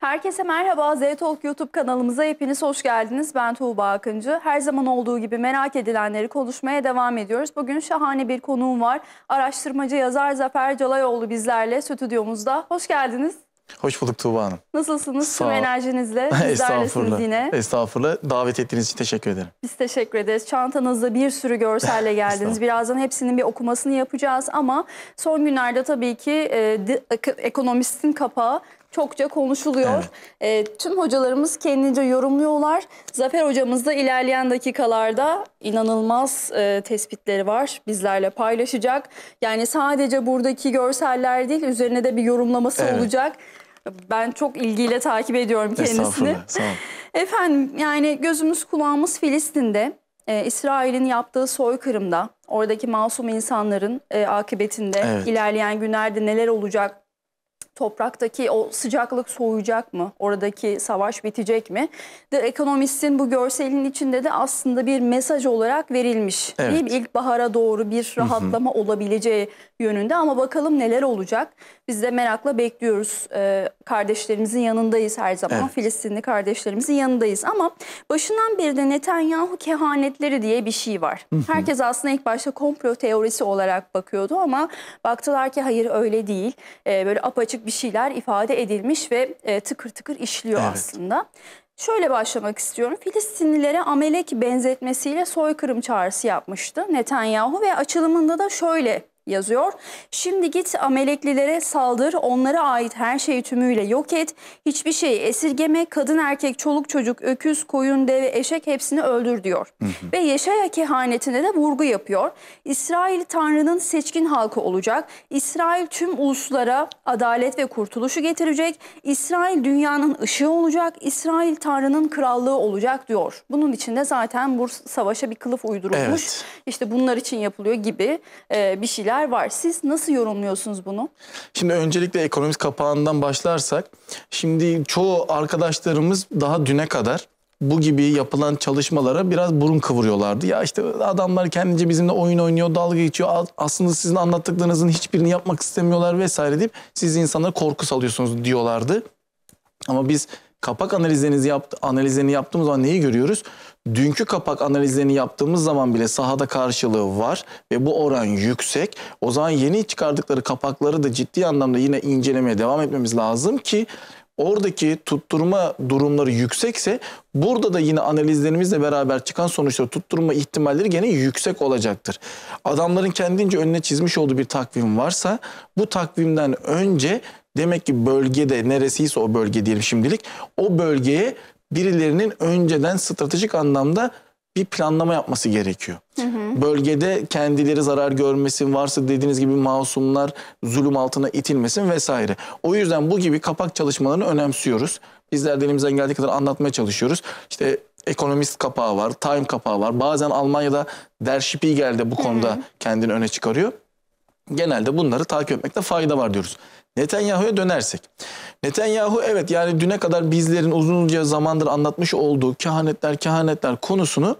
Herkese merhaba. Z-Talk YouTube kanalımıza hepiniz hoş geldiniz. Ben Tuğba Akıncı. Her zaman olduğu gibi merak edilenleri konuşmaya devam ediyoruz. Bugün şahane bir konuğum var. Araştırmacı yazar Zafer Calayoğlu bizlerle stüdyomuzda. Hoş geldiniz. Hoş bulduk Tuğba Hanım. Nasılsınız? Sağ Tüm enerjinizle bizlerlesiniz yine. Estağfurullah. Davet ettiğiniz için teşekkür ederim. Biz teşekkür ederiz. Çantanızda bir sürü görselle geldiniz. Birazdan hepsinin bir okumasını yapacağız ama son günlerde tabii ki e, ekonomistin kapağı çokça konuşuluyor. Evet. E, tüm hocalarımız kendince yorumluyorlar. Zafer hocamız da ilerleyen dakikalarda inanılmaz e, tespitleri var. Bizlerle paylaşacak. Yani sadece buradaki görseller değil üzerine de bir yorumlaması evet. olacak. Ben çok ilgiyle takip ediyorum kendisini. Sağ olun. Efendim yani gözümüz kulağımız Filistin'de. Ee, İsrail'in yaptığı soykırımda, oradaki masum insanların e, akıbetinde evet. ilerleyen günlerde neler olacak topraktaki o sıcaklık soğuyacak mı? Oradaki savaş bitecek mi? The Economist'in bu görselin içinde de aslında bir mesaj olarak verilmiş. Evet. Değil mi? İlkbahara doğru bir rahatlama Hı -hı. olabileceği yönünde ama bakalım neler olacak. Biz de merakla bekliyoruz. Ee, kardeşlerimizin yanındayız her zaman. Evet. Filistinli kardeşlerimizin yanındayız ama başından beri de Netanyahu kehanetleri diye bir şey var. Herkes aslında ilk başta komplo teorisi olarak bakıyordu ama baktılar ki hayır öyle değil. Ee, böyle apaçık bir şeyler ifade edilmiş ve e, tıkır tıkır işliyor evet. aslında. Şöyle başlamak istiyorum. Filistinlilere Amelek benzetmesiyle soykırım çağrısı yapmıştı Netanyahu ve açılımında da şöyle yazıyor. Şimdi git ameleklilere saldır, onlara ait her şeyi tümüyle yok et, hiçbir şeyi esirgeme, kadın erkek, çoluk çocuk, öküz, koyun, deve, eşek hepsini öldür diyor. Hı hı. Ve Yeşaya kehanetine de vurgu yapıyor. İsrail Tanrı'nın seçkin halkı olacak. İsrail tüm uluslara adalet ve kurtuluşu getirecek. İsrail dünyanın ışığı olacak. İsrail Tanrı'nın krallığı olacak diyor. Bunun için de zaten bu savaşa bir kılıf uydurulmuş. Evet. İşte bunlar için yapılıyor gibi e, bir şeyler tepkiler var. Siz nasıl yorumluyorsunuz bunu? Şimdi öncelikle ekonomist kapağından başlarsak, şimdi çoğu arkadaşlarımız daha düne kadar bu gibi yapılan çalışmalara biraz burun kıvırıyorlardı. Ya işte adamlar kendince bizimle oyun oynuyor, dalga geçiyor. Aslında sizin anlattıklarınızın hiçbirini yapmak istemiyorlar vesaire deyip siz insanlara korku salıyorsunuz diyorlardı. Ama biz kapak analizlerinizi yaptı, analizlerini yaptığımız zaman neyi görüyoruz? dünkü kapak analizlerini yaptığımız zaman bile sahada karşılığı var ve bu oran yüksek. O zaman yeni çıkardıkları kapakları da ciddi anlamda yine incelemeye devam etmemiz lazım ki oradaki tutturma durumları yüksekse burada da yine analizlerimizle beraber çıkan sonuçta tutturma ihtimalleri gene yüksek olacaktır. Adamların kendince önüne çizmiş olduğu bir takvim varsa bu takvimden önce demek ki bölgede neresiyse o bölge diyelim şimdilik o bölgeye birilerinin önceden stratejik anlamda bir planlama yapması gerekiyor. Hı hı. Bölgede kendileri zarar görmesin, varsa dediğiniz gibi masumlar zulüm altına itilmesin vesaire. O yüzden bu gibi kapak çalışmalarını önemsiyoruz. Bizler elimizden geldiği kadar anlatmaya çalışıyoruz. İşte Ekonomist kapağı var, Time kapağı var. Bazen Almanya'da Der Spiegel de bu konuda hı hı. kendini öne çıkarıyor. Genelde bunları takip etmekte fayda var diyoruz. Netanyahu'ya dönersek. Netanyahu evet yani düne kadar bizlerin uzunca zamandır anlatmış olduğu kehanetler kehanetler konusunu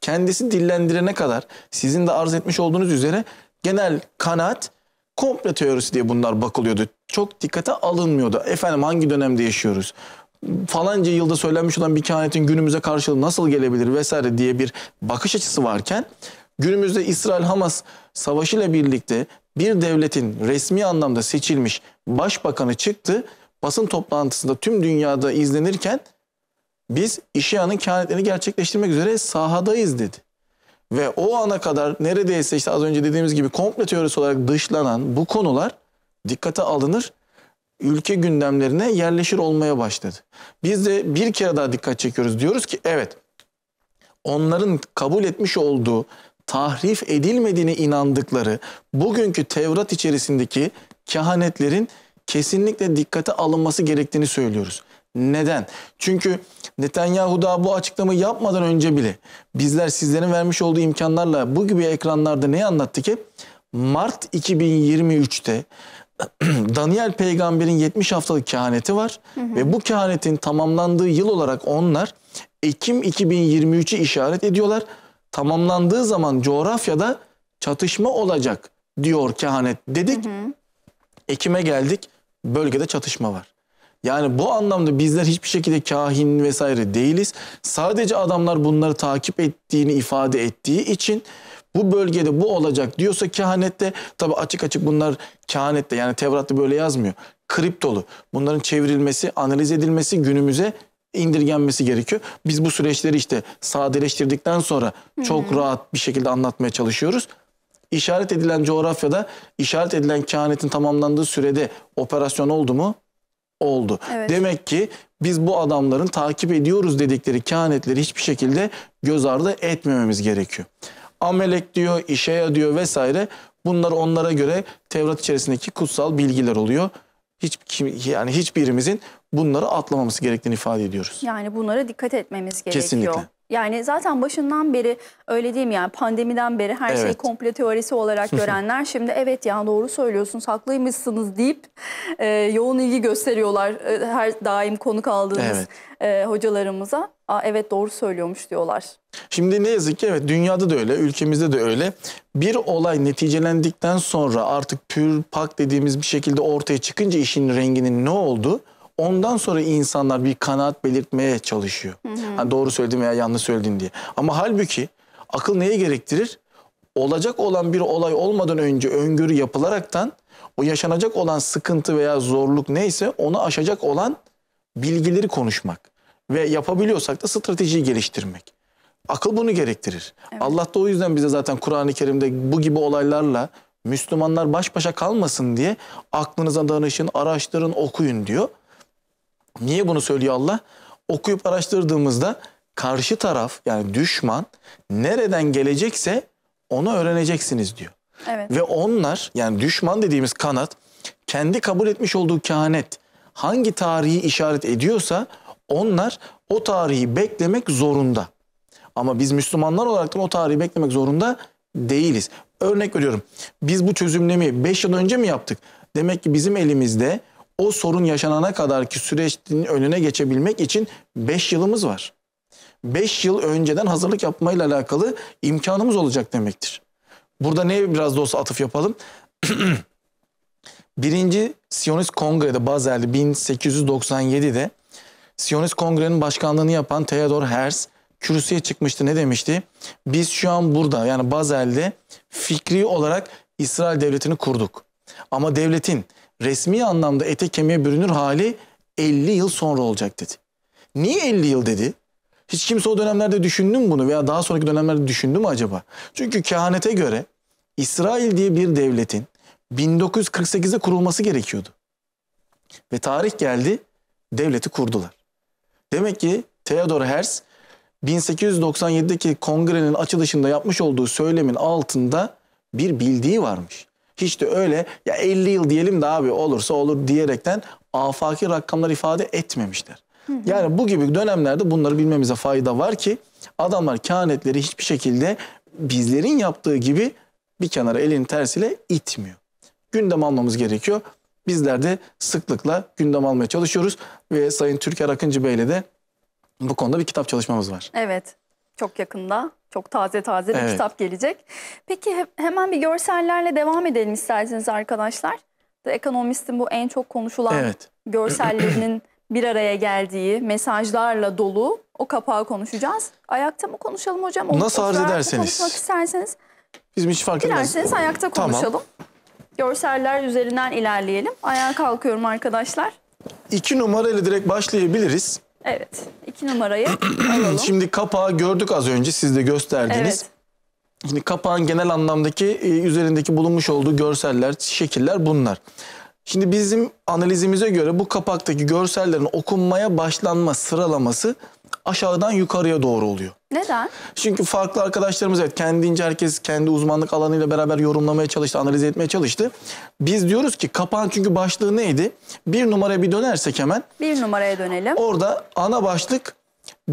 kendisi dillendirene kadar sizin de arz etmiş olduğunuz üzere genel kanaat komple teorisi diye bunlar bakılıyordu. Çok dikkate alınmıyordu. Efendim hangi dönemde yaşıyoruz? falanca yılda söylenmiş olan bir kehanetin günümüze karşılığı nasıl gelebilir vesaire diye bir bakış açısı varken günümüzde İsrail-Hamas savaşıyla birlikte bir devletin resmi anlamda seçilmiş başbakanı çıktı. Basın toplantısında tüm dünyada izlenirken biz İşya'nın kehanetlerini gerçekleştirmek üzere sahadayız dedi. Ve o ana kadar neredeyse işte az önce dediğimiz gibi komple teorisi olarak dışlanan bu konular dikkate alınır ülke gündemlerine yerleşir olmaya başladı. Biz de bir kere daha dikkat çekiyoruz. Diyoruz ki evet onların kabul etmiş olduğu tahrif edilmediğine inandıkları bugünkü Tevrat içerisindeki kehanetlerin kesinlikle dikkate alınması gerektiğini söylüyoruz. Neden? Çünkü Netanyahu da bu açıklamayı yapmadan önce bile bizler sizlerin vermiş olduğu imkanlarla bu gibi ekranlarda ne anlattık ki? Mart 2023'te Daniel peygamberin 70 haftalık kehaneti var hı hı. ve bu kehanetin tamamlandığı yıl olarak onlar Ekim 2023'ü işaret ediyorlar. Tamamlandığı zaman coğrafyada çatışma olacak diyor kehanet dedik. Hı hı. Ekim'e geldik bölgede çatışma var. Yani bu anlamda bizler hiçbir şekilde kahin vesaire değiliz. Sadece adamlar bunları takip ettiğini ifade ettiği için bu bölgede bu olacak diyorsa kehanette tabi açık açık bunlar kehanette yani Tevrat'ta böyle yazmıyor. Kriptolu bunların çevrilmesi analiz edilmesi günümüze indirgenmesi gerekiyor. Biz bu süreçleri işte sadeleştirdikten sonra çok rahat bir şekilde anlatmaya çalışıyoruz işaret edilen coğrafyada işaret edilen kehanetin tamamlandığı sürede operasyon oldu mu? Oldu. Evet. Demek ki biz bu adamların takip ediyoruz dedikleri kehanetleri hiçbir şekilde göz ardı etmememiz gerekiyor. Amelek diyor, İşeya diyor vesaire bunlar onlara göre Tevrat içerisindeki kutsal bilgiler oluyor hiç kim, yani hiçbirimizin bunları atlamaması gerektiğini ifade ediyoruz. Yani bunlara dikkat etmemiz gerekiyor. Kesinlikle. Yani zaten başından beri öyle diyeyim yani pandemiden beri her evet. şeyi komple teorisi olarak görenler şimdi evet ya doğru söylüyorsunuz haklıymışsınız deyip e, yoğun ilgi gösteriyorlar e, her daim konuk aldığımız evet. e, hocalarımıza. Aa, evet doğru söylüyormuş diyorlar. Şimdi ne yazık ki evet dünyada da öyle ülkemizde de öyle. Bir olay neticelendikten sonra artık pür pak dediğimiz bir şekilde ortaya çıkınca işin renginin ne oldu? Ondan sonra insanlar bir kanaat belirtmeye çalışıyor. Hı hı. Yani doğru söyledin veya yanlış söyledin diye. Ama halbuki akıl neye gerektirir? Olacak olan bir olay olmadan önce öngörü yapılaraktan o yaşanacak olan sıkıntı veya zorluk neyse onu aşacak olan bilgileri konuşmak ve yapabiliyorsak da stratejiyi geliştirmek. Akıl bunu gerektirir. Evet. Allah da o yüzden bize zaten Kur'an-ı Kerim'de bu gibi olaylarla Müslümanlar baş başa kalmasın diye aklınıza danışın, araştırın, okuyun diyor. Niye bunu söylüyor Allah? Okuyup araştırdığımızda karşı taraf yani düşman nereden gelecekse onu öğreneceksiniz diyor. Evet. Ve onlar yani düşman dediğimiz kanat kendi kabul etmiş olduğu kehanet hangi tarihi işaret ediyorsa onlar o tarihi beklemek zorunda. Ama biz Müslümanlar olarak da o tarihi beklemek zorunda değiliz. Örnek veriyorum biz bu çözümlemeyi 5 yıl önce mi yaptık? Demek ki bizim elimizde o sorun yaşanana kadar ki süreçin önüne geçebilmek için 5 yılımız var. 5 yıl önceden hazırlık yapmayla alakalı imkanımız olacak demektir. Burada neye biraz da olsa atıf yapalım? Birinci Siyonist Kongre'de Bazel'de 1897'de Siyonist Kongre'nin başkanlığını yapan Theodor Herz kürsüye çıkmıştı. Ne demişti? Biz şu an burada yani Bazel'de fikri olarak İsrail devletini kurduk. Ama devletin resmi anlamda ete kemiğe bürünür hali 50 yıl sonra olacak dedi. Niye 50 yıl dedi? Hiç kimse o dönemlerde düşündü mü bunu veya daha sonraki dönemlerde düşündü mü acaba? Çünkü kehanete göre İsrail diye bir devletin 1948'e kurulması gerekiyordu. Ve tarih geldi, devleti kurdular. Demek ki Theodor Herz 1897'deki kongrenin açılışında yapmış olduğu söylemin altında bir bildiği varmış hiç de öyle ya 50 yıl diyelim de abi olursa olur diyerekten afaki rakamlar ifade etmemişler. Hı hı. Yani bu gibi dönemlerde bunları bilmemize fayda var ki adamlar kehanetleri hiçbir şekilde bizlerin yaptığı gibi bir kenara elin tersiyle itmiyor. Gündem almamız gerekiyor. Bizler de sıklıkla gündem almaya çalışıyoruz ve Sayın Türker Akıncı Bey'le de bu konuda bir kitap çalışmamız var. Evet. Çok yakında. Çok taze taze bir evet. kitap gelecek. Peki he hemen bir görsellerle devam edelim isterseniz arkadaşlar. The Economist'in bu en çok konuşulan evet. görsellerinin bir araya geldiği, mesajlarla dolu o kapağı konuşacağız. Ayakta mı konuşalım hocam? O Nasıl arz ederseniz. Konuşmak isterseniz. Bizim hiç fark etmez. Dilerseniz ayakta konuşalım. Tamam. Görseller üzerinden ilerleyelim. Ayağa kalkıyorum arkadaşlar. İki numarayla direkt başlayabiliriz. Evet. iki numarayı alalım. Şimdi kapağı gördük az önce siz de gösterdiniz. Evet. Şimdi kapağın genel anlamdaki e, üzerindeki bulunmuş olduğu görseller, şekiller bunlar. Şimdi bizim analizimize göre bu kapaktaki görsellerin okunmaya başlanma sıralaması aşağıdan yukarıya doğru oluyor. Neden? Çünkü farklı arkadaşlarımız evet kendince herkes kendi uzmanlık alanıyla beraber yorumlamaya çalıştı, analiz etmeye çalıştı. Biz diyoruz ki kapan çünkü başlığı neydi? Bir numaraya bir dönersek hemen. Bir numaraya dönelim. Orada ana başlık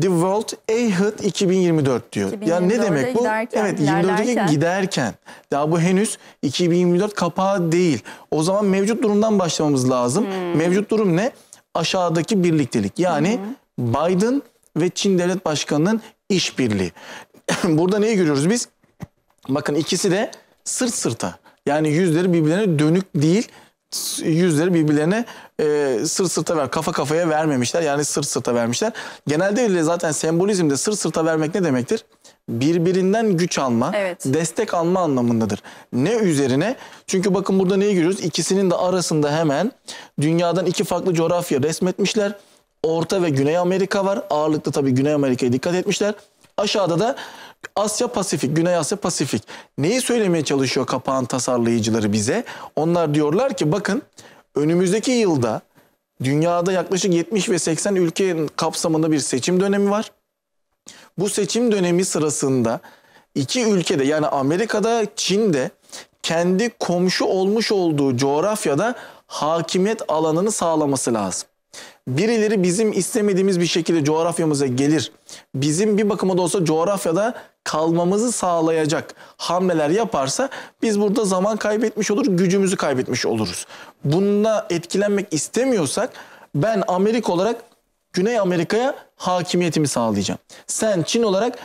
The World Ahead 2024 diyor. Ya ne demek bu? Giderken, evet 24'e giderken. Ya bu henüz 2024 kapağı değil. O zaman mevcut durumdan başlamamız lazım. Hmm. Mevcut durum ne? Aşağıdaki birliktelik. Yani hmm. Biden ve Çin Devlet Başkanı'nın işbirliği. Burada neyi görüyoruz biz? Bakın ikisi de sırt sırta. Yani yüzleri birbirlerine dönük değil, yüzleri birbirlerine e, sırt sırta ver, kafa kafaya vermemişler. Yani sırt sırta vermişler. Genelde öyle zaten sembolizmde sırt sırta vermek ne demektir? Birbirinden güç alma, evet. destek alma anlamındadır. Ne üzerine? Çünkü bakın burada neyi görüyoruz? İkisinin de arasında hemen dünyadan iki farklı coğrafya resmetmişler. Orta ve Güney Amerika var. Ağırlıklı tabii Güney Amerika'ya dikkat etmişler. Aşağıda da Asya Pasifik, Güney Asya Pasifik. Neyi söylemeye çalışıyor kapağın tasarlayıcıları bize? Onlar diyorlar ki bakın önümüzdeki yılda dünyada yaklaşık 70 ve 80 ülkenin kapsamında bir seçim dönemi var. Bu seçim dönemi sırasında iki ülkede yani Amerika'da, Çin'de kendi komşu olmuş olduğu coğrafyada hakimiyet alanını sağlaması lazım birileri bizim istemediğimiz bir şekilde coğrafyamıza gelir. Bizim bir bakıma da olsa coğrafyada kalmamızı sağlayacak hamleler yaparsa biz burada zaman kaybetmiş olur, gücümüzü kaybetmiş oluruz. Bununla etkilenmek istemiyorsak ben Amerika olarak Güney Amerika'ya hakimiyetimi sağlayacağım. Sen Çin olarak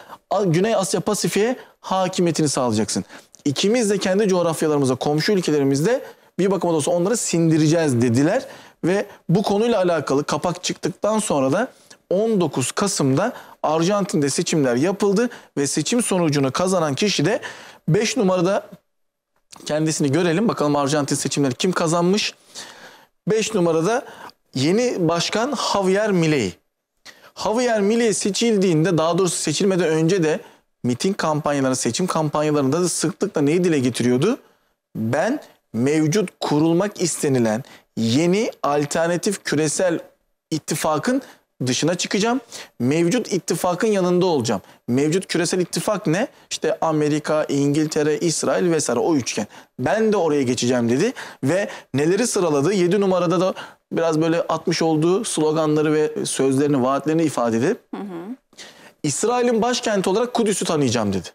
Güney Asya Pasifik'e hakimiyetini sağlayacaksın. İkimiz de kendi coğrafyalarımıza, komşu ülkelerimizde bir bakıma da olsa onları sindireceğiz dediler. Ve bu konuyla alakalı kapak çıktıktan sonra da 19 Kasım'da Arjantin'de seçimler yapıldı ve seçim sonucunu kazanan kişi de 5 numarada kendisini görelim. Bakalım Arjantin seçimleri kim kazanmış? 5 numarada yeni başkan Javier Milei. Javier Milei seçildiğinde daha doğrusu seçilmeden önce de miting kampanyaları, seçim kampanyalarında da sıklıkla neyi dile getiriyordu? Ben mevcut kurulmak istenilen yeni alternatif küresel ittifakın dışına çıkacağım. Mevcut ittifakın yanında olacağım. Mevcut küresel ittifak ne? İşte Amerika, İngiltere, İsrail vesaire o üçgen. Ben de oraya geçeceğim dedi ve neleri sıraladı? 7 numarada da biraz böyle atmış olduğu sloganları ve sözlerini, vaatlerini ifade edip İsrail'in başkenti olarak Kudüs'ü tanıyacağım dedi.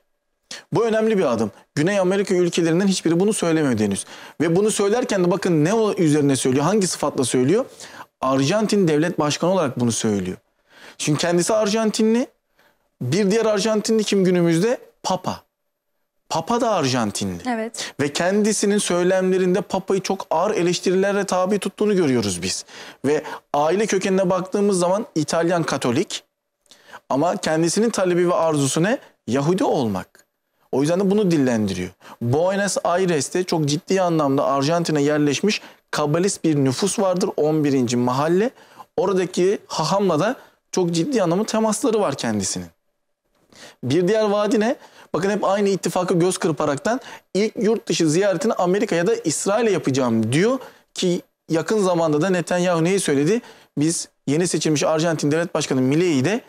Bu önemli bir adım. Güney Amerika ülkelerinden hiçbiri bunu söylemiyor henüz. Ve bunu söylerken de bakın ne üzerine söylüyor, hangi sıfatla söylüyor? Arjantin devlet başkanı olarak bunu söylüyor. Çünkü kendisi Arjantinli. Bir diğer Arjantinli kim günümüzde? Papa. Papa da Arjantinli. Evet. Ve kendisinin söylemlerinde Papa'yı çok ağır eleştirilere tabi tuttuğunu görüyoruz biz. Ve aile kökenine baktığımız zaman İtalyan Katolik ama kendisinin talebi ve arzusu ne? Yahudi olmak. O yüzden de bunu dillendiriyor. Buenos Aires'te çok ciddi anlamda Arjantin'e yerleşmiş kabalist bir nüfus vardır 11. mahalle. Oradaki hahamla da çok ciddi anlamda temasları var kendisinin. Bir diğer vadi ne? Bakın hep aynı ittifakı göz kırparaktan ilk yurt dışı ziyaretini Amerika ya da İsrail'e yapacağım diyor ki yakın zamanda da Netanyahu neyi söyledi? Biz yeni seçilmiş Arjantin Devlet Başkanı Milei de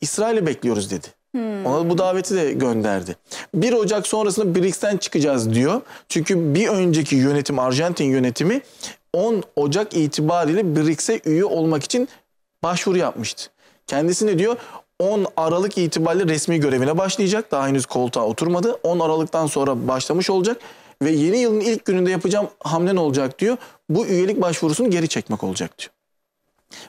İsrail'i bekliyoruz dedi. Hmm. Ona bu daveti de gönderdi. 1 Ocak sonrasında BRICS'ten çıkacağız diyor. Çünkü bir önceki yönetim Arjantin yönetimi 10 Ocak itibariyle BRICS'e üye olmak için başvuru yapmıştı. Kendisi ne diyor? 10 Aralık itibariyle resmi görevine başlayacak. Daha henüz koltuğa oturmadı. 10 Aralık'tan sonra başlamış olacak ve yeni yılın ilk gününde yapacağım hamle ne olacak diyor. Bu üyelik başvurusunu geri çekmek olacak diyor.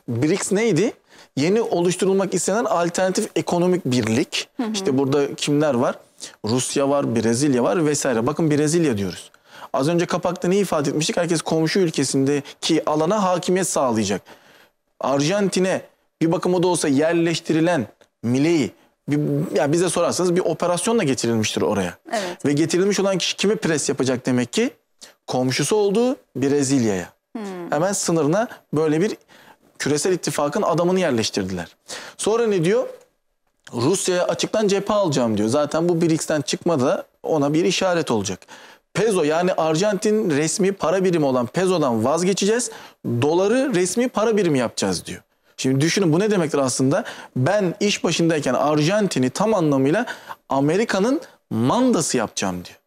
BRICS neydi? yeni oluşturulmak istenen alternatif ekonomik birlik. Hı hı. İşte burada kimler var? Rusya var, Brezilya var vesaire. Bakın Brezilya diyoruz. Az önce kapakta ne ifade etmiştik? Herkes komşu ülkesindeki alana hakimiyet sağlayacak. Arjantin'e bir bakıma da olsa yerleştirilen mileyi, bir, yani bize sorarsanız bir operasyonla getirilmiştir oraya. Evet. Ve getirilmiş olan kişi kime pres yapacak demek ki? Komşusu olduğu Brezilya'ya. Hmm. Hemen sınırına böyle bir Küresel ittifakın adamını yerleştirdiler. Sonra ne diyor? Rusya'ya açıktan cephe alacağım diyor. Zaten bu BRICS'ten çıkmadı, da ona bir işaret olacak. Peso yani Arjantin resmi para birimi olan peso'dan vazgeçeceğiz. Doları resmi para birimi yapacağız diyor. Şimdi düşünün bu ne demektir aslında? Ben iş başındayken Arjantin'i tam anlamıyla Amerika'nın mandası yapacağım diyor.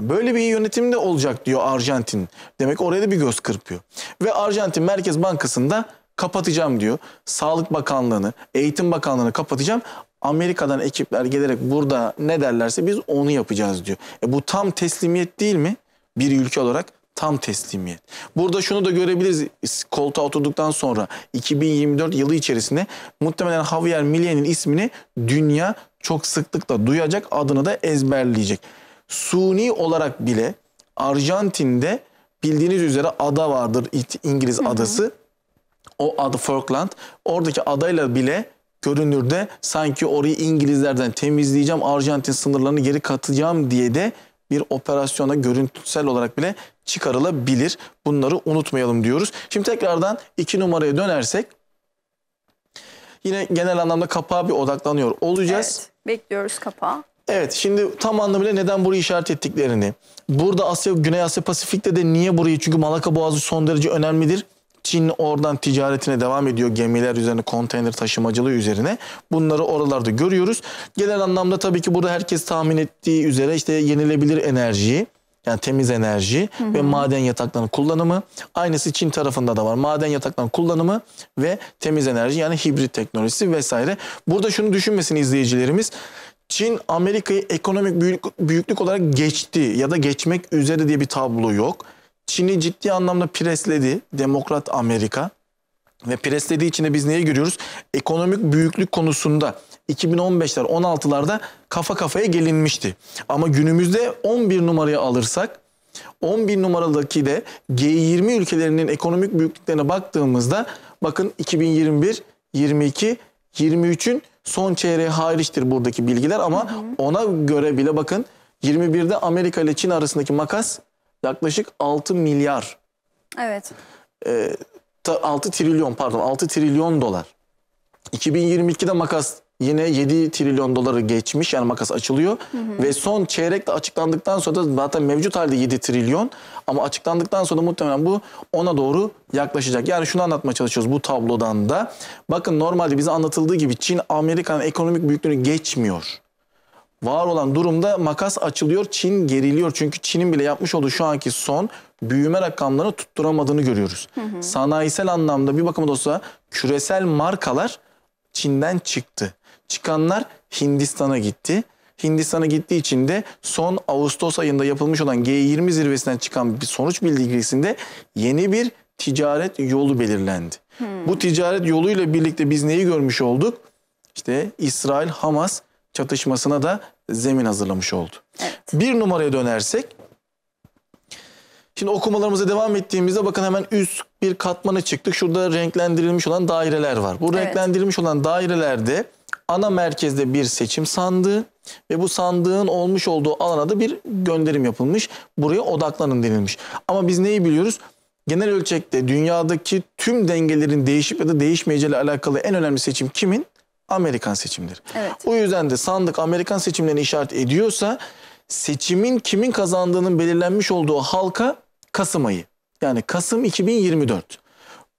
Böyle bir yönetim de olacak diyor Arjantin. Demek oraya da bir göz kırpıyor. Ve Arjantin Merkez Bankası'nda kapatacağım diyor. Sağlık Bakanlığı'nı, Eğitim Bakanlığı'nı kapatacağım. Amerika'dan ekipler gelerek burada ne derlerse biz onu yapacağız diyor. E bu tam teslimiyet değil mi? Bir ülke olarak tam teslimiyet. Burada şunu da görebiliriz koltuğa oturduktan sonra 2024 yılı içerisinde muhtemelen Javier Milei'nin ismini dünya çok sıklıkla duyacak adını da ezberleyecek suni olarak bile Arjantin'de bildiğiniz üzere ada vardır İngiliz hı hı. adası. O adı Falkland. Oradaki adayla bile görünürde sanki orayı İngilizlerden temizleyeceğim, Arjantin sınırlarını geri katacağım diye de bir operasyona görüntüsel olarak bile çıkarılabilir. Bunları unutmayalım diyoruz. Şimdi tekrardan iki numaraya dönersek yine genel anlamda kapağa bir odaklanıyor olacağız. Evet, bekliyoruz kapağı. Evet şimdi tam anlamıyla neden burayı işaret ettiklerini. Burada Asya, Güney Asya Pasifik'te de niye burayı? Çünkü Malaka Boğazı son derece önemlidir. Çin oradan ticaretine devam ediyor gemiler üzerine konteyner taşımacılığı üzerine. Bunları oralarda görüyoruz. Genel anlamda tabii ki burada herkes tahmin ettiği üzere işte yenilebilir enerjiyi yani temiz enerji hı hı. ve maden yataklarının kullanımı. Aynısı Çin tarafında da var. Maden yataklarının kullanımı ve temiz enerji yani hibrit teknolojisi vesaire. Burada şunu düşünmesin izleyicilerimiz. Çin Amerika'yı ekonomik büyük, büyüklük olarak geçti ya da geçmek üzere diye bir tablo yok. Çin'i ciddi anlamda presledi Demokrat Amerika. Ve preslediği için de biz neye görüyoruz? Ekonomik büyüklük konusunda 2015'ler 16'larda kafa kafaya gelinmişti. Ama günümüzde 11 numarayı alırsak 11 numaradaki de G20 ülkelerinin ekonomik büyüklüklerine baktığımızda bakın 2021, 22, 23'ün son çeyreği hariçtir buradaki bilgiler ama hı hı. ona göre bile bakın 21'de Amerika ile Çin arasındaki makas yaklaşık 6 milyar. Evet. E, ee, 6 trilyon pardon 6 trilyon dolar. 2022'de makas yine 7 trilyon doları geçmiş yani makas açılıyor. Hı hı. Ve son çeyrekte açıklandıktan sonra da zaten mevcut halde 7 trilyon ama açıklandıktan sonra muhtemelen bu ona doğru yaklaşacak. Yani şunu anlatmaya çalışıyoruz bu tablodan da. Bakın normalde bize anlatıldığı gibi Çin Amerika'nın ekonomik büyüklüğünü geçmiyor var olan durumda makas açılıyor. Çin geriliyor. Çünkü Çin'in bile yapmış olduğu şu anki son büyüme rakamlarını tutturamadığını görüyoruz. Hı hı. Sanayisel anlamda bir bakıma da olsa küresel markalar Çin'den çıktı çıkanlar Hindistan'a gitti. Hindistan'a gittiği için de son Ağustos ayında yapılmış olan G20 zirvesinden çıkan bir sonuç bildirgesinde yeni bir ticaret yolu belirlendi. Hmm. Bu ticaret yoluyla birlikte biz neyi görmüş olduk? İşte İsrail-Hamas çatışmasına da zemin hazırlamış oldu. Evet. Bir numaraya dönersek Şimdi okumalarımıza devam ettiğimizde bakın hemen üst bir katmana çıktık. Şurada renklendirilmiş olan daireler var. Bu evet. renklendirilmiş olan dairelerde ana merkezde bir seçim sandığı ve bu sandığın olmuş olduğu alana da bir gönderim yapılmış. Buraya odaklanın denilmiş. Ama biz neyi biliyoruz? Genel ölçekte dünyadaki tüm dengelerin değişip ya da değişmeyeceğiyle alakalı en önemli seçim kimin? Amerikan seçimleri. Evet. O yüzden de sandık Amerikan seçimlerini işaret ediyorsa seçimin kimin kazandığının belirlenmiş olduğu halka Kasım ayı. Yani Kasım 2024.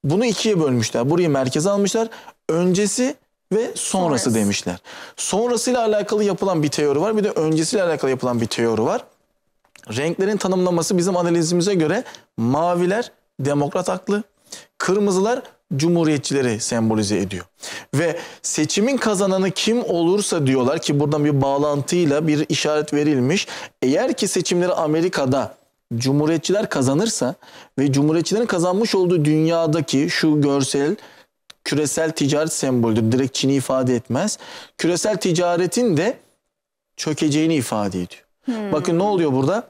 Bunu ikiye bölmüşler. Burayı merkeze almışlar. Öncesi ve sonrası Sonrası. demişler. Sonrasıyla alakalı yapılan bir teori var bir de öncesiyle alakalı yapılan bir teori var. Renklerin tanımlaması bizim analizimize göre maviler demokrat aklı, kırmızılar cumhuriyetçileri sembolize ediyor. Ve seçimin kazananı kim olursa diyorlar ki buradan bir bağlantıyla bir işaret verilmiş. Eğer ki seçimleri Amerika'da cumhuriyetçiler kazanırsa ve cumhuriyetçilerin kazanmış olduğu dünyadaki şu görsel küresel ticaret sembolüdür. Direkt Çin'i ifade etmez. Küresel ticaretin de çökeceğini ifade ediyor. Hmm. Bakın ne oluyor burada?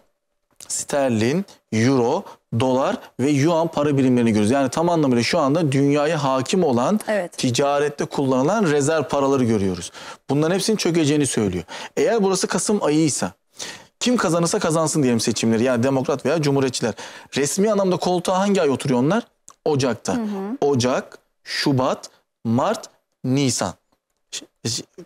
Sterlin, euro, dolar ve yuan para birimlerini görüyoruz. Yani tam anlamıyla şu anda dünyaya hakim olan evet. ticarette kullanılan rezerv paraları görüyoruz. Bunların hepsinin çökeceğini söylüyor. Eğer burası Kasım ayıysa kim kazanırsa kazansın diyelim seçimleri. Yani demokrat veya cumhuriyetçiler. Resmi anlamda koltuğa hangi ay oturuyor onlar? Ocak'ta. Hı hı. Ocak, Şubat, Mart, Nisan.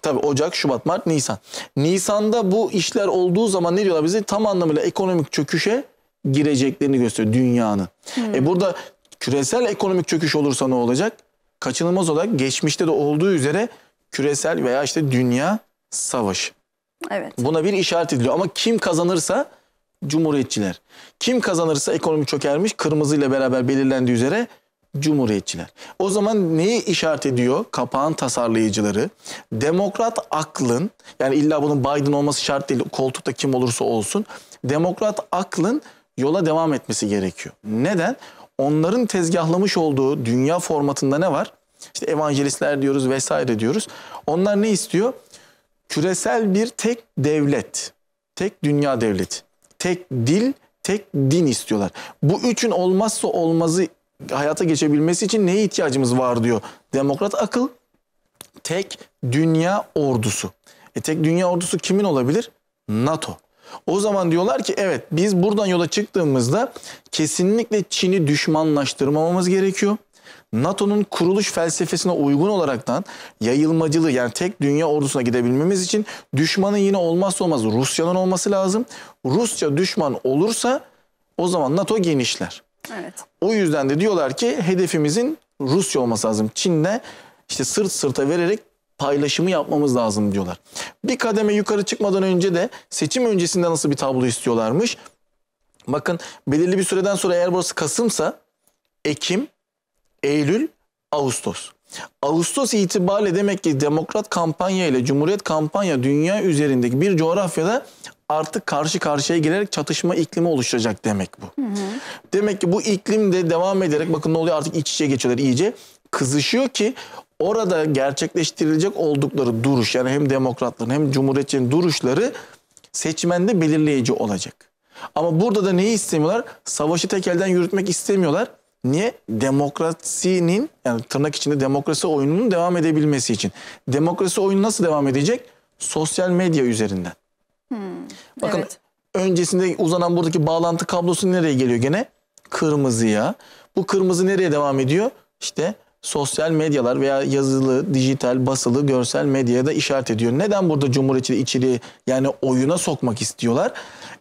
Tabii Ocak, Şubat, Mart, Nisan. Nisan'da bu işler olduğu zaman ne diyorlar bize? Tam anlamıyla ekonomik çöküşe gireceklerini gösteriyor dünyanın. Hmm. E burada küresel ekonomik çöküş olursa ne olacak? Kaçınılmaz olarak geçmişte de olduğu üzere küresel veya işte dünya savaşı. Evet. Buna bir işaret ediliyor ama kim kazanırsa cumhuriyetçiler. Kim kazanırsa ekonomi çökermiş kırmızıyla beraber belirlendiği üzere Cumhuriyetçiler. O zaman neyi işaret ediyor kapağın tasarlayıcıları? Demokrat aklın yani illa bunun Biden olması şart değil koltukta kim olursa olsun. Demokrat aklın yola devam etmesi gerekiyor. Neden? Onların tezgahlamış olduğu dünya formatında ne var? İşte evangelistler diyoruz vesaire diyoruz. Onlar ne istiyor? Küresel bir tek devlet. Tek dünya devleti. Tek dil, tek din istiyorlar. Bu üçün olmazsa olmazı hayata geçebilmesi için neye ihtiyacımız var diyor. Demokrat akıl tek dünya ordusu. E tek dünya ordusu kimin olabilir? NATO. O zaman diyorlar ki evet biz buradan yola çıktığımızda kesinlikle Çin'i düşmanlaştırmamamız gerekiyor. NATO'nun kuruluş felsefesine uygun olaraktan yayılmacılığı yani tek dünya ordusuna gidebilmemiz için düşmanın yine olmazsa olmaz Rusya'nın olması lazım. Rusya düşman olursa o zaman NATO genişler. Evet. O yüzden de diyorlar ki hedefimizin Rusya olması lazım. Çin'le işte sırt sırta vererek paylaşımı yapmamız lazım diyorlar. Bir kademe yukarı çıkmadan önce de seçim öncesinde nasıl bir tablo istiyorlarmış? Bakın belirli bir süreden sonra eğer burası Kasım'sa Ekim, Eylül, Ağustos. Ağustos itibariyle demek ki demokrat kampanya ile cumhuriyet kampanya dünya üzerindeki bir coğrafyada artık karşı karşıya gelerek çatışma iklimi oluşacak demek bu. Hı hı. Demek ki bu iklim de devam ederek bakın ne oluyor artık iç içe geçiyorlar iyice. Kızışıyor ki orada gerçekleştirilecek oldukları duruş yani hem demokratların hem cumhuriyetçinin duruşları seçmende belirleyici olacak. Ama burada da neyi istemiyorlar? Savaşı tek elden yürütmek istemiyorlar. Niye? Demokrasinin yani tırnak içinde demokrasi oyununun devam edebilmesi için. Demokrasi oyunu nasıl devam edecek? Sosyal medya üzerinden. Hmm, Bakın evet. öncesinde uzanan buradaki bağlantı kablosu nereye geliyor gene? Kırmızıya. Bu kırmızı nereye devam ediyor? İşte sosyal medyalar veya yazılı, dijital, basılı, görsel medyaya da işaret ediyor. Neden burada cumhuriyetçi içeriği yani oyuna sokmak istiyorlar?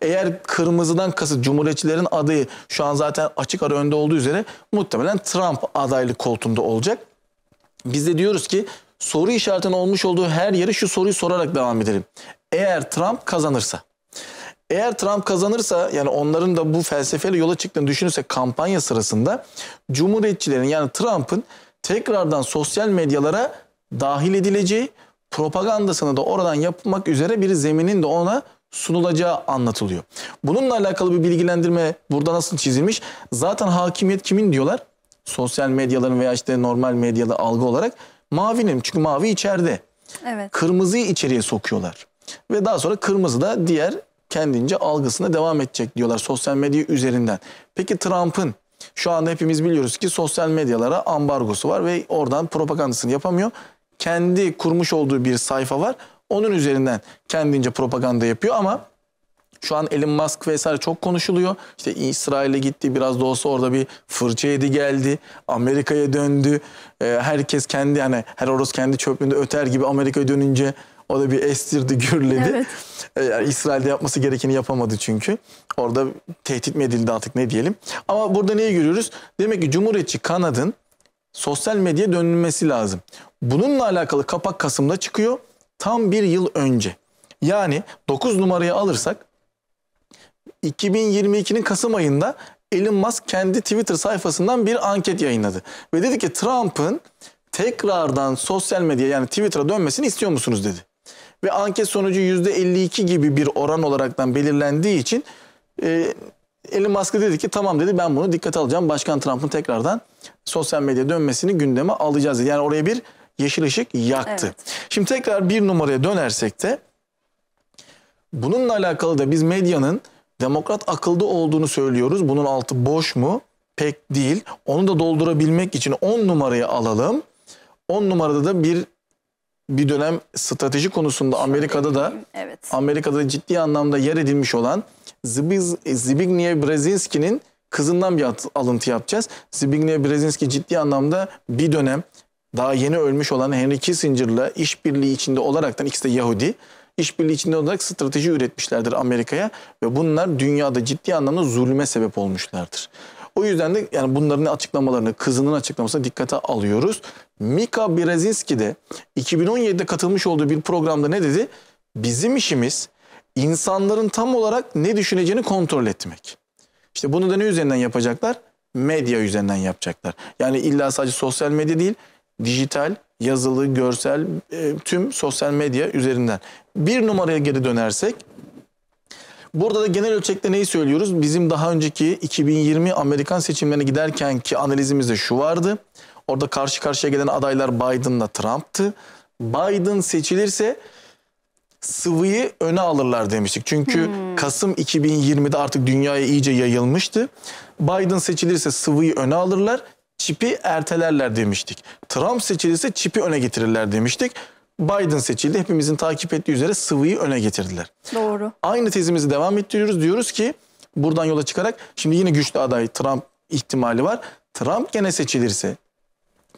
Eğer kırmızıdan kasıt cumhuriyetçilerin adayı şu an zaten açık ara önde olduğu üzere muhtemelen Trump adaylık koltuğunda olacak. Biz de diyoruz ki soru işaretinin olmuş olduğu her yeri şu soruyu sorarak devam edelim. Eğer Trump kazanırsa. Eğer Trump kazanırsa yani onların da bu felsefeyle yola çıktığını düşünürsek kampanya sırasında Cumhuriyetçilerin yani Trump'ın tekrardan sosyal medyalara dahil edileceği propagandasını da oradan yapmak üzere bir zeminin de ona sunulacağı anlatılıyor. Bununla alakalı bir bilgilendirme burada nasıl çizilmiş? Zaten hakimiyet kimin diyorlar? Sosyal medyaların veya işte normal medyada algı olarak Mavinin çünkü mavi içeride. Evet. Kırmızıyı içeriye sokuyorlar. Ve daha sonra kırmızı da diğer kendince algısına devam edecek diyorlar sosyal medya üzerinden. Peki Trump'ın şu anda hepimiz biliyoruz ki sosyal medyalara ambargosu var ve oradan propagandasını yapamıyor. Kendi kurmuş olduğu bir sayfa var. Onun üzerinden kendince propaganda yapıyor ama şu an Elon Musk vesaire çok konuşuluyor. İşte İsrail'e gitti biraz da olsa orada bir fırça yedi geldi. Amerika'ya döndü. Ee, herkes kendi hani her oros kendi çöplüğünde öter gibi Amerika'ya dönünce o da bir estirdi, gürledi. Evet. E, İsrail'de yapması gerekeni yapamadı çünkü. Orada tehdit mi edildi artık ne diyelim. Ama burada neyi görüyoruz? Demek ki Cumhuriyetçi kanadın sosyal medyaya dönülmesi lazım. Bununla alakalı kapak Kasım'da çıkıyor. Tam bir yıl önce. Yani 9 numarayı alırsak 2022'nin Kasım ayında Elon Musk kendi Twitter sayfasından bir anket yayınladı. Ve dedi ki Trump'ın tekrardan sosyal medya yani Twitter'a dönmesini istiyor musunuz dedi. Ve anket sonucu %52 gibi bir oran olaraktan belirlendiği için e, Elon Musk dedi ki tamam dedi ben bunu dikkate alacağım. Başkan Trump'ın tekrardan sosyal medya dönmesini gündeme alacağız dedi. Yani oraya bir yeşil ışık yaktı. Evet. Şimdi tekrar bir numaraya dönersek de bununla alakalı da biz medyanın Demokrat akılda olduğunu söylüyoruz. Bunun altı boş mu? Pek değil. Onu da doldurabilmek için 10 numarayı alalım. 10 numarada da bir bir dönem strateji konusunda Amerika'da da evet. Amerika'da ciddi anlamda yer edilmiş olan Zbigniew Brzezinski'nin kızından bir alıntı yapacağız. Zbigniew Brzezinski ciddi anlamda bir dönem daha yeni ölmüş olan Henry Kissinger'la işbirliği içinde olaraktan ikisi de Yahudi işbirliği içinde olarak strateji üretmişlerdir Amerika'ya ve bunlar dünyada ciddi anlamda zulme sebep olmuşlardır. O yüzden de yani bunların açıklamalarını, kızının açıklamasını dikkate alıyoruz. Mika Brzezinski de 2017'de katılmış olduğu bir programda ne dedi? Bizim işimiz insanların tam olarak ne düşüneceğini kontrol etmek. İşte bunu da ne üzerinden yapacaklar? Medya üzerinden yapacaklar. Yani illa sadece sosyal medya değil, dijital, yazılı, görsel, e, tüm sosyal medya üzerinden bir numaraya geri dönersek Burada da genel ölçekte neyi söylüyoruz? Bizim daha önceki 2020 Amerikan seçimlerine giderken ki analizimizde şu vardı. Orada karşı karşıya gelen adaylar Biden'la Trump'tı. Biden seçilirse sıvıyı öne alırlar demiştik. Çünkü hmm. Kasım 2020'de artık dünyaya iyice yayılmıştı. Biden seçilirse sıvıyı öne alırlar, çipi ertelerler demiştik. Trump seçilirse çipi öne getirirler demiştik. Biden seçildi. Hepimizin takip ettiği üzere sıvıyı öne getirdiler. Doğru. Aynı tezimizi devam ettiriyoruz. Diyoruz ki buradan yola çıkarak şimdi yine güçlü aday Trump ihtimali var. Trump gene seçilirse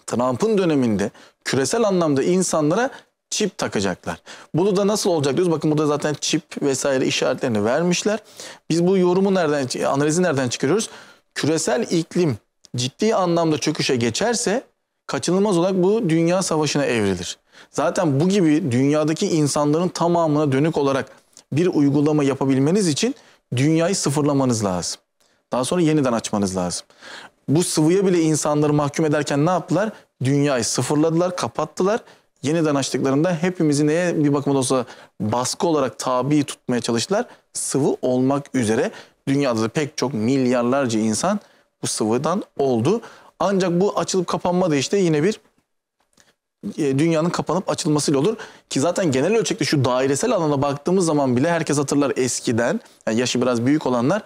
Trump'ın döneminde küresel anlamda insanlara çip takacaklar. Bunu da nasıl olacak diyoruz. Bakın burada zaten çip vesaire işaretlerini vermişler. Biz bu yorumu nereden, analizi nereden çıkarıyoruz? Küresel iklim ciddi anlamda çöküşe geçerse kaçınılmaz olarak bu dünya savaşına evrilir. Zaten bu gibi dünyadaki insanların tamamına dönük olarak bir uygulama yapabilmeniz için dünyayı sıfırlamanız lazım. Daha sonra yeniden açmanız lazım. Bu sıvıya bile insanları mahkum ederken ne yaptılar? Dünyayı sıfırladılar, kapattılar. Yeniden açtıklarında hepimizi neye bir bakıma da olsa baskı olarak tabi tutmaya çalıştılar? Sıvı olmak üzere dünyada da pek çok milyarlarca insan bu sıvıdan oldu. Ancak bu açılıp kapanma da işte yine bir e, dünyanın kapanıp açılmasıyla olur. Ki zaten genel ölçekte şu dairesel alana baktığımız zaman bile herkes hatırlar eskiden yani yaşı biraz büyük olanlar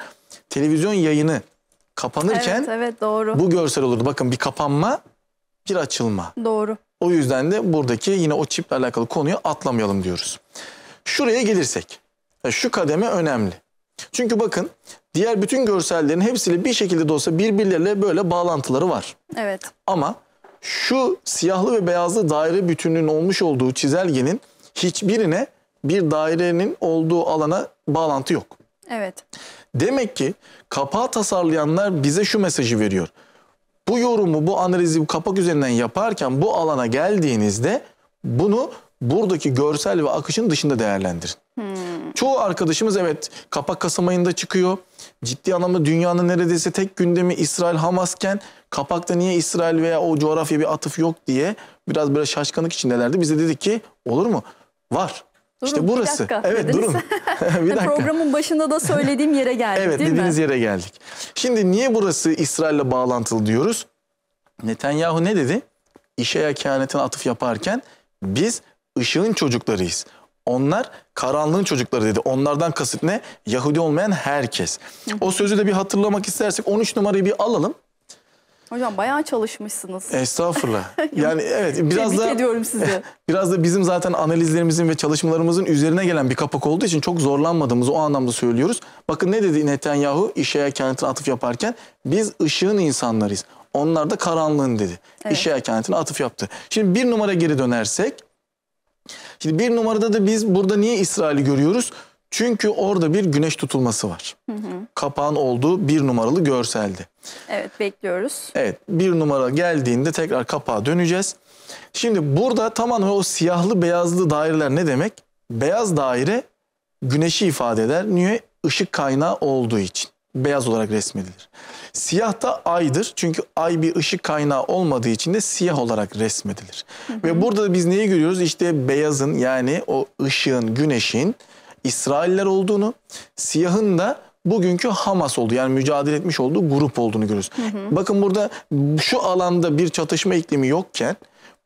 televizyon yayını kapanırken evet, evet, doğru. bu görsel olurdu. Bakın bir kapanma bir açılma. Doğru. O yüzden de buradaki yine o çiple alakalı konuyu atlamayalım diyoruz. Şuraya gelirsek e, şu kademe önemli. Çünkü bakın diğer bütün görsellerin hepsiyle bir şekilde de olsa birbirleriyle böyle bağlantıları var. Evet. Ama şu siyahlı ve beyazlı daire bütününün olmuş olduğu çizelgenin hiçbirine bir dairenin olduğu alana bağlantı yok. Evet. Demek ki kapağı tasarlayanlar bize şu mesajı veriyor. Bu yorumu, bu analizi bu kapak üzerinden yaparken bu alana geldiğinizde bunu buradaki görsel ve akışın dışında değerlendirin. Hmm. Çoğu arkadaşımız evet kapak Kasım ayında çıkıyor ciddi anlamda dünyanın neredeyse tek gündemi İsrail Hamasken kapakta niye İsrail veya o coğrafya bir atıf yok diye biraz böyle şaşkınlık içindelerdi. Biz de dedik ki olur mu? Var. Durun, işte burası. dakika, evet dediniz. durun. bir dakika. Programın başında da söylediğim yere geldik evet, değil mi? Evet dediğiniz yere geldik. Şimdi niye burası İsrail'le bağlantılı diyoruz? Netanyahu ne dedi? İşe kehanetine atıf yaparken biz ışığın çocuklarıyız. Onlar karanlığın çocukları dedi. Onlardan kasıt ne? Yahudi olmayan herkes. O sözü de bir hatırlamak istersek 13 numarayı bir alalım. Hocam bayağı çalışmışsınız. Estağfurullah. yani evet biraz Tebrik da ediyorum sizi. Biraz da bizim zaten analizlerimizin ve çalışmalarımızın üzerine gelen bir kapak olduğu için çok zorlanmadığımızı o anlamda söylüyoruz. Bakın ne dedi Netanyahu İşe'ye kentine atıf yaparken biz ışığın insanlarıyız. Onlar da karanlığın dedi. Evet. İşe'ye kentine atıf yaptı. Şimdi bir numara geri dönersek Şimdi bir numarada da biz burada niye İsrail'i görüyoruz? Çünkü orada bir güneş tutulması var. Hı hı. Kapağın olduğu bir numaralı görseldi. Evet bekliyoruz. Evet bir numara geldiğinde tekrar kapağa döneceğiz. Şimdi burada tamamen o siyahlı beyazlı daireler ne demek? Beyaz daire güneşi ifade eder. Niye? Işık kaynağı olduğu için beyaz olarak resmedilir. Siyah da aydır. Çünkü ay bir ışık kaynağı olmadığı için de siyah olarak resmedilir. Hı hı. Ve burada da biz neyi görüyoruz? İşte beyazın yani o ışığın, güneşin İsrailler olduğunu, siyahın da bugünkü Hamas oldu. Yani mücadele etmiş olduğu grup olduğunu görüyoruz. Hı hı. Bakın burada şu alanda bir çatışma iklimi yokken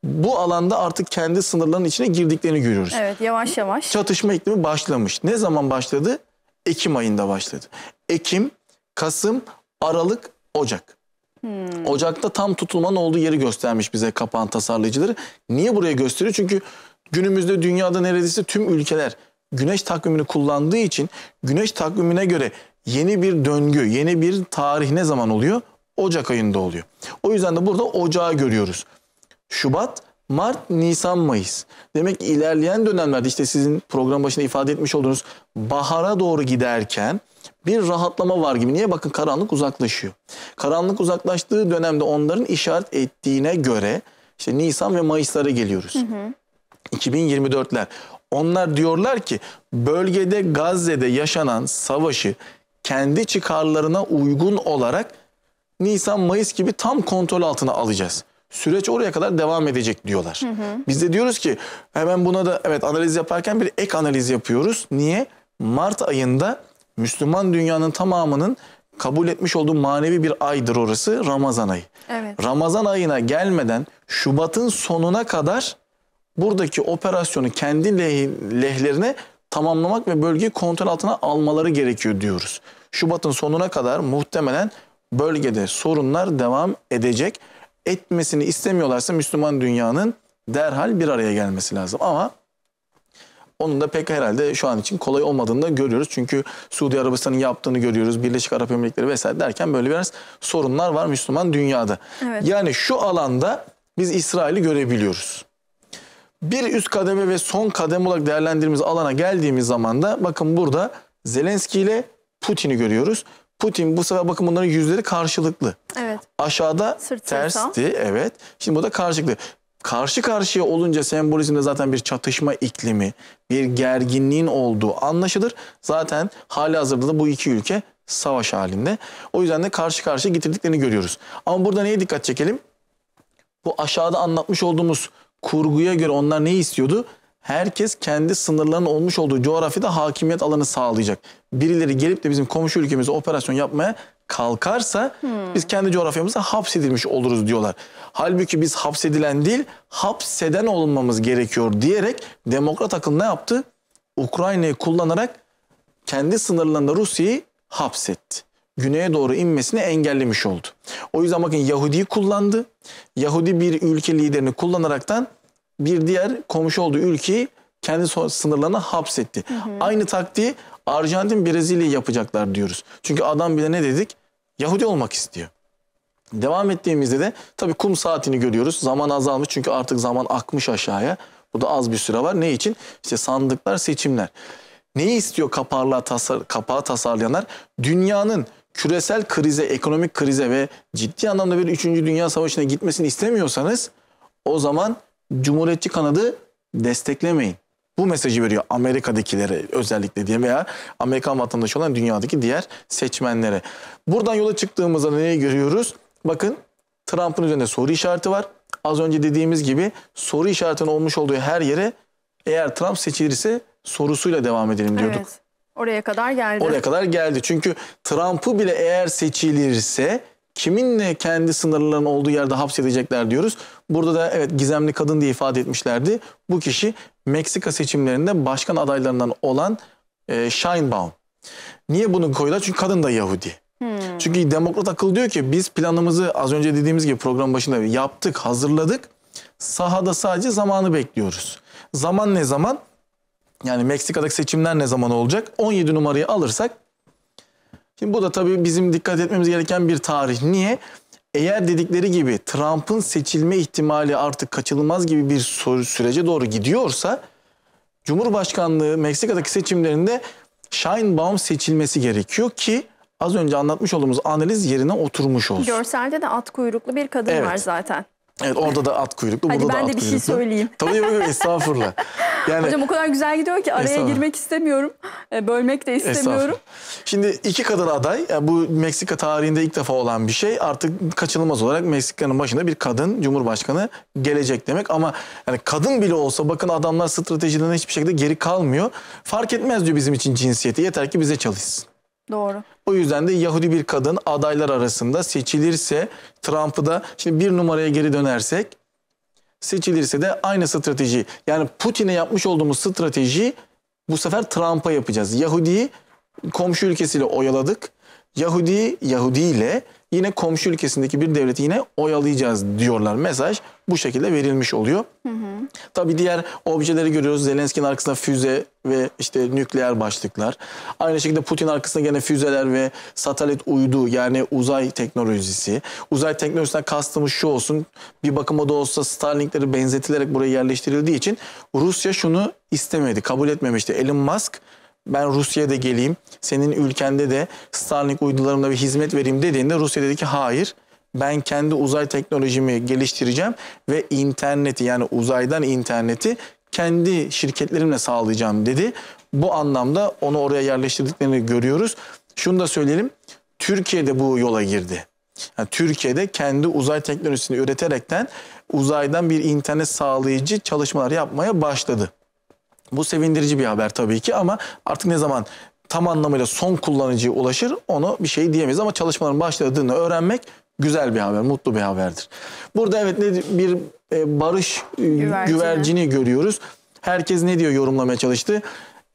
bu alanda artık kendi sınırlarının içine girdiklerini görüyoruz. Evet yavaş yavaş. Çatışma iklimi başlamış. Ne zaman başladı? Ekim ayında başladı. Ekim Kasım, Aralık, Ocak. Hmm. Ocak'ta tam tutulmanın olduğu yeri göstermiş bize kapağın tasarlayıcıları. Niye buraya gösteriyor? Çünkü günümüzde dünyada neredeyse tüm ülkeler güneş takvimini kullandığı için güneş takvimine göre yeni bir döngü, yeni bir tarih ne zaman oluyor? Ocak ayında oluyor. O yüzden de burada ocağı görüyoruz. Şubat, Mart, Nisan, Mayıs. Demek ki ilerleyen dönemlerde işte sizin program başında ifade etmiş olduğunuz bahara doğru giderken bir rahatlama var gibi. Niye? Bakın karanlık uzaklaşıyor. Karanlık uzaklaştığı dönemde onların işaret ettiğine göre işte Nisan ve Mayıslara geliyoruz. Hı hı. 2024'ler. Onlar diyorlar ki bölgede Gazze'de yaşanan savaşı kendi çıkarlarına uygun olarak Nisan-Mayıs gibi tam kontrol altına alacağız. Süreç oraya kadar devam edecek diyorlar. Hı hı. Biz de diyoruz ki hemen buna da evet analiz yaparken bir ek analiz yapıyoruz. Niye? Mart ayında Müslüman dünyanın tamamının kabul etmiş olduğu manevi bir aydır orası Ramazan ayı. Evet. Ramazan ayına gelmeden Şubat'ın sonuna kadar buradaki operasyonu kendi lehlerine tamamlamak ve bölgeyi kontrol altına almaları gerekiyor diyoruz. Şubat'ın sonuna kadar muhtemelen bölgede sorunlar devam edecek. Etmesini istemiyorlarsa Müslüman dünyanın derhal bir araya gelmesi lazım. Ama onun da pek herhalde şu an için kolay olmadığını da görüyoruz. Çünkü Suudi Arabistan'ın yaptığını görüyoruz. Birleşik Arap Emirlikleri vesaire derken böyle biraz sorunlar var Müslüman dünyada. Evet. Yani şu alanda biz İsrail'i görebiliyoruz. Bir üst kademe ve son kademe olarak değerlendirdiğimiz alana geldiğimiz zaman da bakın burada Zelenski ile Putin'i görüyoruz. Putin bu sefer bakın bunların yüzleri karşılıklı. Evet. Aşağıda Sırt tersti. Evet. Şimdi bu da karşılıklı karşı karşıya olunca sembolizmde zaten bir çatışma iklimi, bir gerginliğin olduğu anlaşılır. Zaten hali hazırda da bu iki ülke savaş halinde. O yüzden de karşı karşıya getirdiklerini görüyoruz. Ama burada neye dikkat çekelim? Bu aşağıda anlatmış olduğumuz kurguya göre onlar ne istiyordu? herkes kendi sınırlarının olmuş olduğu coğrafyada hakimiyet alanı sağlayacak. Birileri gelip de bizim komşu ülkemizde operasyon yapmaya kalkarsa hmm. biz kendi coğrafyamıza hapsedilmiş oluruz diyorlar. Halbuki biz hapsedilen değil, hapseden olmamız gerekiyor diyerek demokrat akıl ne yaptı? Ukrayna'yı kullanarak kendi sınırlarında Rusya'yı hapsetti. Güney'e doğru inmesini engellemiş oldu. O yüzden bakın Yahudi'yi kullandı. Yahudi bir ülke liderini kullanaraktan bir diğer komşu olduğu ülkeyi kendi sınırlarına hapsetti. Hı hı. Aynı taktiği Arjantin Brezilya yapacaklar diyoruz. Çünkü adam bile ne dedik? Yahudi olmak istiyor. Devam ettiğimizde de tabii kum saatini görüyoruz. Zaman azalmış çünkü artık zaman akmış aşağıya. Bu da az bir süre var. Ne için? İşte sandıklar, seçimler. Neyi istiyor kaparlığa tasar, kapağı tasarlayanlar? Dünyanın küresel krize, ekonomik krize ve ciddi anlamda bir 3. Dünya Savaşı'na gitmesini istemiyorsanız o zaman Cumhuriyetçi kanadı desteklemeyin. Bu mesajı veriyor Amerika'dakilere özellikle diye veya Amerikan vatandaşı olan dünyadaki diğer seçmenlere. Buradan yola çıktığımızda neyi görüyoruz? Bakın Trump'ın üzerinde soru işareti var. Az önce dediğimiz gibi soru işaretinin olmuş olduğu her yere eğer Trump seçilirse sorusuyla devam edelim diyorduk. Evet. Oraya kadar geldi. Oraya kadar geldi. Çünkü Trump'ı bile eğer seçilirse kiminle kendi sınırlarının olduğu yerde hapsedecekler diyoruz. Burada da evet gizemli kadın diye ifade etmişlerdi. Bu kişi Meksika seçimlerinde başkan adaylarından olan e, Scheinbaum. Niye bunu koydular? Çünkü kadın da Yahudi. Hmm. Çünkü demokrat akıl diyor ki biz planımızı az önce dediğimiz gibi program başında yaptık, hazırladık. Sahada sadece zamanı bekliyoruz. Zaman ne zaman? Yani Meksika'daki seçimler ne zaman olacak? 17 numarayı alırsak. Şimdi bu da tabii bizim dikkat etmemiz gereken bir tarih. Niye? eğer dedikleri gibi Trump'ın seçilme ihtimali artık kaçınılmaz gibi bir sürece doğru gidiyorsa Cumhurbaşkanlığı Meksika'daki seçimlerinde Scheinbaum seçilmesi gerekiyor ki az önce anlatmış olduğumuz analiz yerine oturmuş olsun. Görselde de at kuyruklu bir kadın evet. var zaten. Evet orada da at kuyruklu, Hadi burada da at kuyruklu. ben de bir şey kuyruklu. şey söyleyeyim. Tabii yok yok estağfurlah. Yani, Hocam o kadar güzel gidiyor ki araya girmek istemiyorum. E, bölmek de istemiyorum. Şimdi iki kadın aday yani e, bu Meksika tarihinde ilk defa olan bir şey. Artık kaçınılmaz olarak Meksika'nın başında bir kadın cumhurbaşkanı gelecek demek. Ama yani kadın bile olsa bakın adamlar stratejiden hiçbir şekilde geri kalmıyor. Fark etmez diyor bizim için cinsiyeti yeter ki bize çalışsın. Doğru. O yüzden de Yahudi bir kadın adaylar arasında seçilirse Trump'ı da şimdi bir numaraya geri dönersek seçilirse de aynı strateji. Yani Putin'e yapmış olduğumuz strateji bu sefer Trump'a yapacağız. Yahudi'yi komşu ülkesiyle oyaladık. Yahudi Yahudi ile yine komşu ülkesindeki bir devleti yine oyalayacağız diyorlar. Mesaj bu şekilde verilmiş oluyor. Hı hı. Tabii diğer objeleri görüyoruz. Zelenski'nin arkasında füze ve işte nükleer başlıklar. Aynı şekilde Putin arkasında gene füzeler ve satelit uydu yani uzay teknolojisi. Uzay teknolojisinden kastımız şu olsun. Bir bakıma da olsa Starlink'leri benzetilerek buraya yerleştirildiği için Rusya şunu istemedi, kabul etmemişti. Elon Musk ben Rusya'da geleyim, senin ülkende de Starlink uydularımla bir hizmet vereyim dediğinde Rusya dedi ki hayır ben kendi uzay teknolojimi geliştireceğim ve interneti yani uzaydan interneti kendi şirketlerimle sağlayacağım dedi. Bu anlamda onu oraya yerleştirdiklerini görüyoruz. Şunu da söyleyelim. Türkiye'de bu yola girdi. Yani Türkiye'de kendi uzay teknolojisini üreterekten uzaydan bir internet sağlayıcı çalışmalar yapmaya başladı. Bu sevindirici bir haber tabii ki ama artık ne zaman tam anlamıyla son kullanıcıya ulaşır onu bir şey diyemeyiz ama çalışmaların başladığını öğrenmek güzel bir haber, mutlu bir haberdir. Burada evet bir e, barış e, güvercini. güvercini görüyoruz. Herkes ne diyor yorumlamaya çalıştı.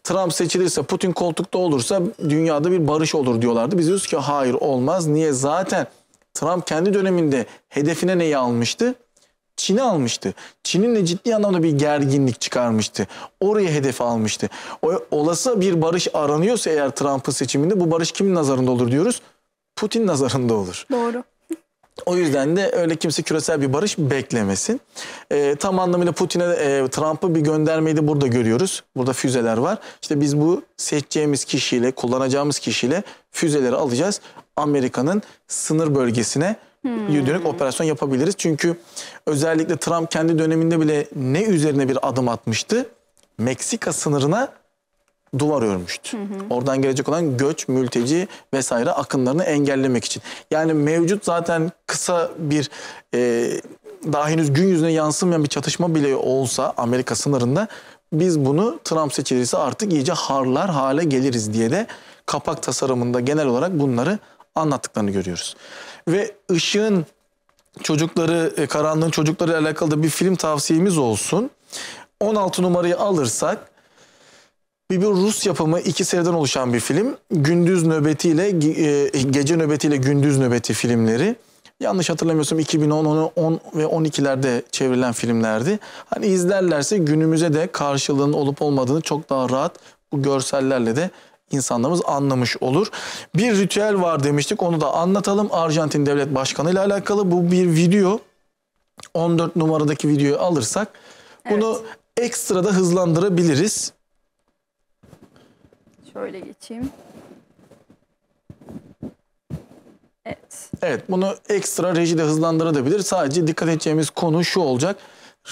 Trump seçilirse, Putin koltukta olursa dünyada bir barış olur diyorlardı. Biz diyoruz ki hayır olmaz. Niye? Zaten Trump kendi döneminde hedefine neyi almıştı? Çin'i almıştı. Çin'inle ciddi anlamda bir gerginlik çıkarmıştı. Oraya hedef almıştı. O, olası bir barış aranıyorsa eğer Trump'ın seçiminde bu barış kimin nazarında olur diyoruz? Putin nazarında olur. Doğru. O yüzden de öyle kimse küresel bir barış beklemesin. E, tam anlamıyla Putin'e e, Trump'ı bir göndermeyi de burada görüyoruz. Burada füzeler var. İşte biz bu seçeceğimiz kişiyle, kullanacağımız kişiyle füzeleri alacağız. Amerika'nın sınır bölgesine hmm. dönük operasyon yapabiliriz. Çünkü özellikle Trump kendi döneminde bile ne üzerine bir adım atmıştı? Meksika sınırına duvar örmüştü. Hı hı. Oradan gelecek olan göç, mülteci vesaire akınlarını engellemek için. Yani mevcut zaten kısa bir e, daha henüz gün yüzüne yansımayan bir çatışma bile olsa Amerika sınırında biz bunu Trump seçilirse artık iyice harlar hale geliriz diye de kapak tasarımında genel olarak bunları anlattıklarını görüyoruz ve ışığın çocukları, e, karanlığın çocukları alakalı da bir film tavsiyemiz olsun. 16 numarayı alırsak bir, bir Rus yapımı iki seriden oluşan bir film. Gündüz nöbetiyle e, gece nöbetiyle gündüz nöbeti filmleri. Yanlış hatırlamıyorsam 2010 10 ve 12'lerde çevrilen filmlerdi. Hani izlerlerse günümüze de karşılığının olup olmadığını çok daha rahat bu görsellerle de insanlarımız anlamış olur. Bir ritüel var demiştik onu da anlatalım. Arjantin Devlet Başkanı ile alakalı bu bir video. 14 numaradaki videoyu alırsak bunu evet. ekstra da hızlandırabiliriz. Şöyle geçeyim. Evet. Evet bunu ekstra rejide hızlandırabilir. Sadece dikkat edeceğimiz konu şu olacak.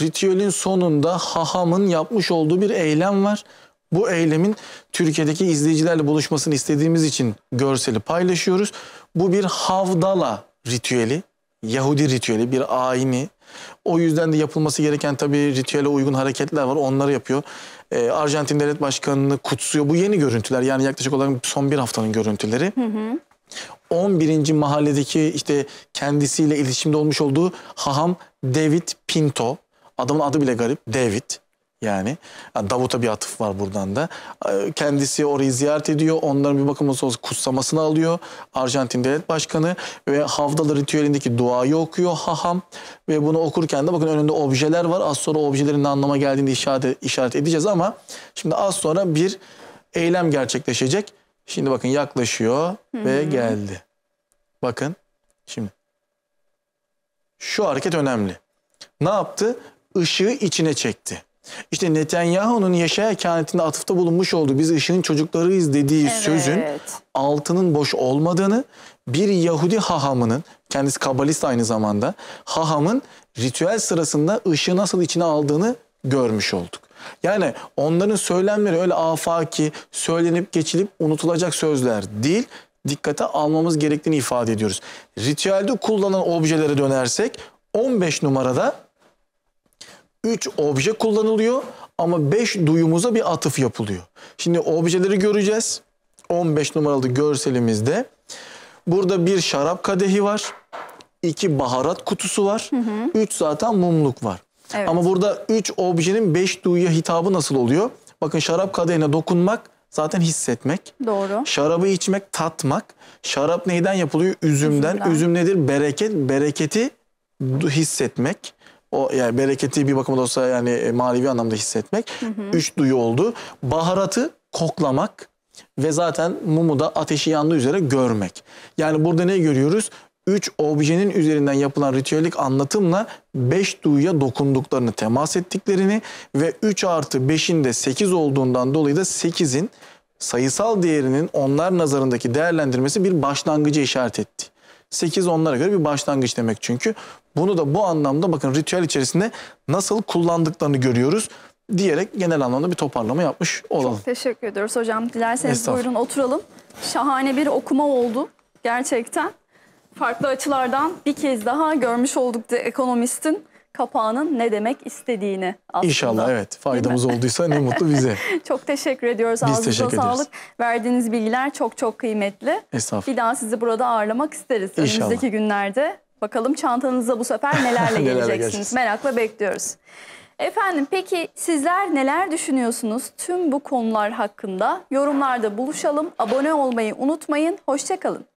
Ritüelin sonunda hahamın yapmış olduğu bir eylem var bu eylemin Türkiye'deki izleyicilerle buluşmasını istediğimiz için görseli paylaşıyoruz. Bu bir havdala ritüeli, Yahudi ritüeli, bir ayini. O yüzden de yapılması gereken tabii ritüele uygun hareketler var. Onları yapıyor. Ee, Arjantin Devlet Başkanı'nı kutsuyor. Bu yeni görüntüler yani yaklaşık olarak son bir haftanın görüntüleri. Hı hı. 11. mahalledeki işte kendisiyle iletişimde olmuş olduğu haham David Pinto. Adamın adı bile garip. David. Yani Davut'a bir atıf var buradan da. Ee, kendisi orayı ziyaret ediyor. Onların bir bakıma sonrası kutsamasını alıyor. Arjantin Devlet Başkanı ve Havdalı ritüelindeki duayı okuyor haham. Ve bunu okurken de bakın önünde objeler var. Az sonra objelerin ne anlama geldiğini işaret, işaret edeceğiz ama şimdi az sonra bir eylem gerçekleşecek. Şimdi bakın yaklaşıyor hmm. ve geldi. Bakın şimdi. Şu hareket önemli. Ne yaptı? Işığı içine çekti. İşte Netanyahu'nun Yaşaya kehanetinde atıfta bulunmuş olduğu biz ışığın çocuklarıyız dediği evet. sözün altının boş olmadığını bir Yahudi hahamının kendisi kabalist aynı zamanda hahamın ritüel sırasında ışığı nasıl içine aldığını görmüş olduk. Yani onların söylemleri öyle afaki, söylenip geçilip unutulacak sözler değil, dikkate almamız gerektiğini ifade ediyoruz. Ritüelde kullanılan objelere dönersek 15 numarada 3 obje kullanılıyor ama 5 duyumuza bir atıf yapılıyor. Şimdi objeleri göreceğiz. 15 numaralı görselimizde. Burada bir şarap kadehi var. 2 baharat kutusu var. 3 zaten mumluk var. Evet. Ama burada 3 objenin 5 duyuya hitabı nasıl oluyor? Bakın şarap kadehine dokunmak zaten hissetmek. Doğru. Şarabı içmek, tatmak. Şarap neyden yapılıyor? Üzümden. Üzümden. Üzüm nedir? Bereket. Bereketi hissetmek. O yani bereketi bir bakıma da olsa yani e, manevi anlamda hissetmek. Hı hı. Üç duyu oldu. Baharatı koklamak ve zaten mumu da ateşi yandığı üzere görmek. Yani burada ne görüyoruz? Üç objenin üzerinden yapılan ritüelik anlatımla beş duyuya dokunduklarını, temas ettiklerini ve üç artı beşin de sekiz olduğundan dolayı da sekizin sayısal değerinin onlar nazarındaki değerlendirmesi bir başlangıcı işaret etti. sekiz onlara göre bir başlangıç demek çünkü. Bunu da bu anlamda bakın ritüel içerisinde nasıl kullandıklarını görüyoruz diyerek genel anlamda bir toparlama yapmış olalım. Çok teşekkür ediyoruz hocam. Dilerseniz buyurun oturalım. Şahane bir okuma oldu gerçekten. Farklı açılardan bir kez daha görmüş olduk de ekonomistin kapağının ne demek istediğini aslında. İnşallah evet faydamız olduysa ne mutlu bize. çok teşekkür ediyoruz. Biz Ağzınıza teşekkür sağlık. Ederiz. Verdiğiniz bilgiler çok çok kıymetli. Estağfurullah. Bir daha sizi burada ağırlamak isteriz İnşallah. önümüzdeki günlerde. Bakalım çantanıza bu sefer nelerle geleceksiniz. Merakla bekliyoruz. Efendim peki sizler neler düşünüyorsunuz tüm bu konular hakkında? Yorumlarda buluşalım. Abone olmayı unutmayın. Hoşçakalın.